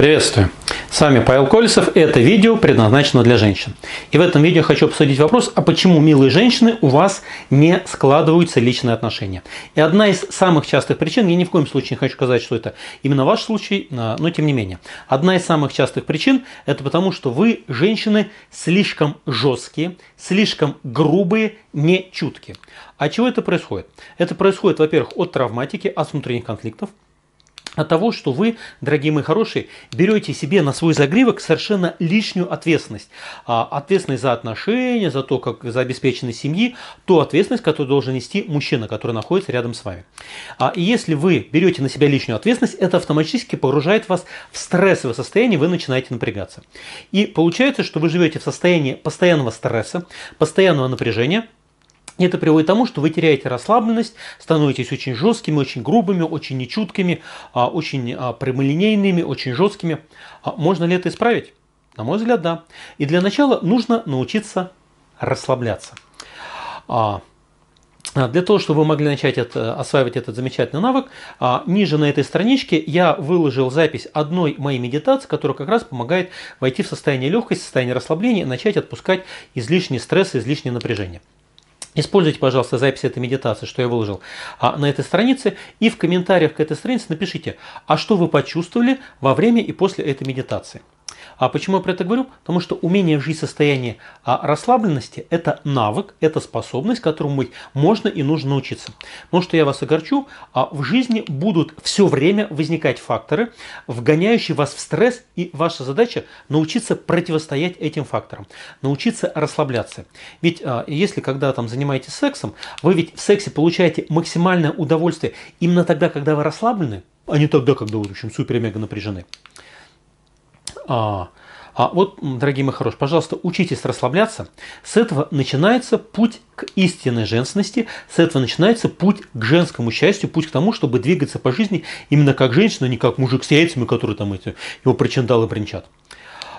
Приветствую! С вами Павел Колесов, и это видео предназначено для женщин. И в этом видео хочу обсудить вопрос, а почему, милые женщины, у вас не складываются личные отношения. И одна из самых частых причин, я ни в коем случае не хочу сказать, что это именно ваш случай, а, но тем не менее. Одна из самых частых причин – это потому, что вы, женщины, слишком жесткие, слишком грубые, не чуткие. А чего это происходит? Это происходит, во-первых, от травматики, от внутренних конфликтов – от того, что вы, дорогие мои хорошие, берете себе на свой загривок совершенно лишнюю ответственность. А ответственность за отношения, за то, как за обеспеченность семьи, ту ответственность, которую должен нести мужчина, который находится рядом с вами. И а если вы берете на себя лишнюю ответственность, это автоматически погружает вас в стрессовое состояние, вы начинаете напрягаться. И получается, что вы живете в состоянии постоянного стресса, постоянного напряжения – это приводит к тому, что вы теряете расслабленность, становитесь очень жесткими, очень грубыми, очень нечуткими, а, очень а, прямолинейными, очень жесткими. А, можно ли это исправить? На мой взгляд, да. И для начала нужно научиться расслабляться. Для того, чтобы вы могли начать это, осваивать этот замечательный навык, ниже на этой страничке я выложил запись одной моей медитации, которая как раз помогает войти в состояние легкости, состояние расслабления, начать отпускать излишний стресс, излишнее напряжение. Используйте, пожалуйста, запись этой медитации, что я выложил а, на этой странице, и в комментариях к этой странице напишите, а что вы почувствовали во время и после этой медитации. А почему я про это говорю? Потому что умение жить в состоянии а, расслабленности – это навык, это способность, которому можно и нужно научиться. Но что я вас огорчу, а, в жизни будут все время возникать факторы, вгоняющие вас в стресс, и ваша задача – научиться противостоять этим факторам, научиться расслабляться. Ведь а, если когда там занимаетесь сексом, вы ведь в сексе получаете максимальное удовольствие именно тогда, когда вы расслаблены, а не тогда, когда вы, в общем, супер-мега напряжены. А, а вот, дорогие мои хорошие, пожалуйста, учитесь расслабляться. С этого начинается путь к истинной женственности, с этого начинается путь к женскому счастью, путь к тому, чтобы двигаться по жизни именно как женщина, а не как мужик с яйцами, который там эти, его причиндалы бренчат.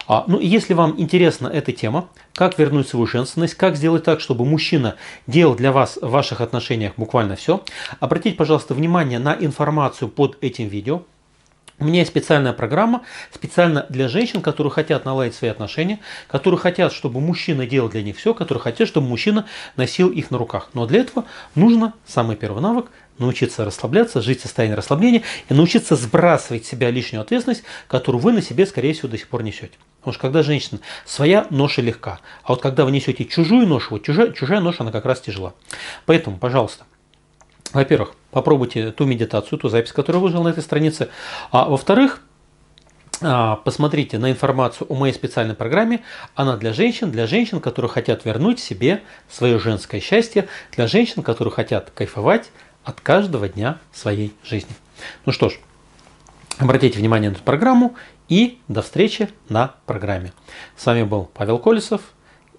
А, ну, если вам интересна эта тема, как вернуть свою женственность, как сделать так, чтобы мужчина делал для вас в ваших отношениях буквально все, обратите, пожалуйста, внимание на информацию под этим видео. У меня есть специальная программа, специально для женщин, которые хотят наладить свои отношения, которые хотят, чтобы мужчина делал для них все, которые хотят, чтобы мужчина носил их на руках. Но для этого нужно, самый первый навык, научиться расслабляться, жить в состоянии расслабления и научиться сбрасывать с себя лишнюю ответственность, которую вы на себе, скорее всего, до сих пор несете. Потому что когда женщина своя, ноша легка. А вот когда вы несете чужую ношу, вот чужая, чужая ноша, она как раз тяжела. Поэтому, пожалуйста, во-первых, попробуйте ту медитацию, ту запись, которую выложил на этой странице. А во-вторых, а, посмотрите на информацию о моей специальной программе. Она для женщин, для женщин, которые хотят вернуть себе свое женское счастье, для женщин, которые хотят кайфовать от каждого дня своей жизни. Ну что ж, обратите внимание на эту программу и до встречи на программе. С вами был Павел Колесов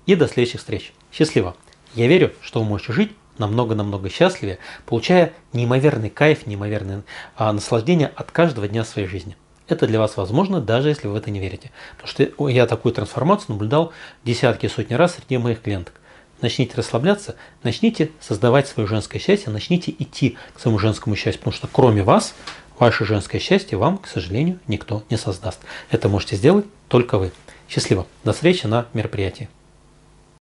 и до следующих встреч. Счастливо! Я верю, что вы можете жить намного-намного счастливее, получая неимоверный кайф, неимоверное а, наслаждение от каждого дня своей жизни. Это для вас возможно, даже если вы в это не верите. Потому что я такую трансформацию наблюдал десятки сотни раз среди моих клиенток. Начните расслабляться, начните создавать свое женское счастье, начните идти к своему женскому счастью, потому что кроме вас, ваше женское счастье вам, к сожалению, никто не создаст. Это можете сделать только вы. Счастливо. До встречи на мероприятии.